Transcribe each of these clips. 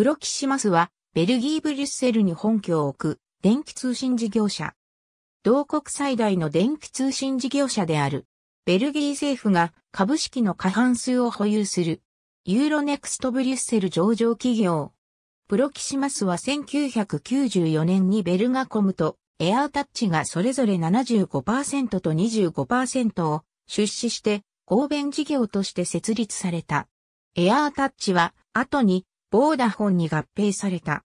プロキシマスは、ベルギー・ブリュッセルに本拠を置く、電気通信事業者。同国最大の電気通信事業者である。ベルギー政府が株式の過半数を保有する。ユーロネクストブリュッセル上場企業。プロキシマスは1994年にベルガコムとエアータッチがそれぞれ75%と25%を出資して合弁事業として設立された。エアータッチは後にボーダフォンに合併された。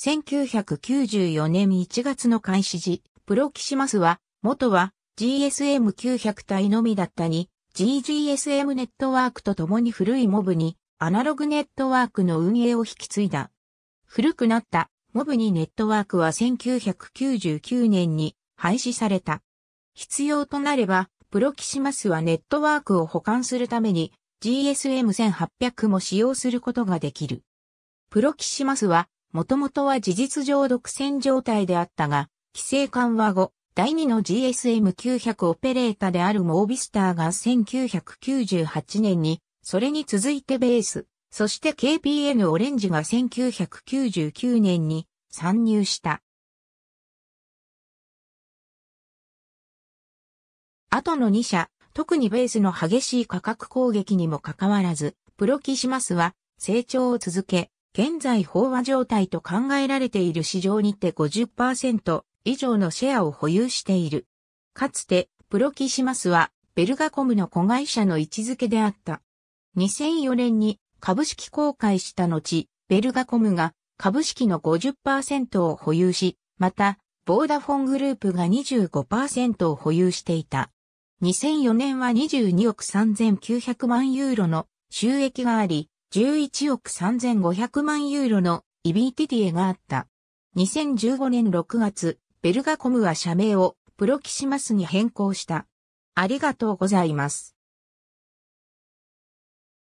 1994年1月の開始時、プロキシマスは、元は GSM900 体のみだったに、GGSM ネットワークと共に古いモブにアナログネットワークの運営を引き継いだ。古くなったモブにネットワークは1999年に廃止された。必要となれば、プロキシマスはネットワークを保管するために GSM1800 も使用することができる。プロキシマスは、もともとは事実上独占状態であったが、規制緩和後、第2の GSM900 オペレータであるモービスターが1998年に、それに続いてベース、そして KPN オレンジが1999年に参入した。後の2社、特にベースの激しい価格攻撃にもかかわらず、プロキシマスは成長を続け、現在飽和状態と考えられている市場にて50%以上のシェアを保有している。かつて、プロキシマスは、ベルガコムの子会社の位置づけであった。2004年に株式公開した後、ベルガコムが株式の50%を保有し、また、ボーダフォングループが25%を保有していた。2004年は22億3900万ユーロの収益があり、11億3500万ユーロのイビーティティエがあった。2015年6月、ベルガコムは社名をプロキシマスに変更した。ありがとうございます。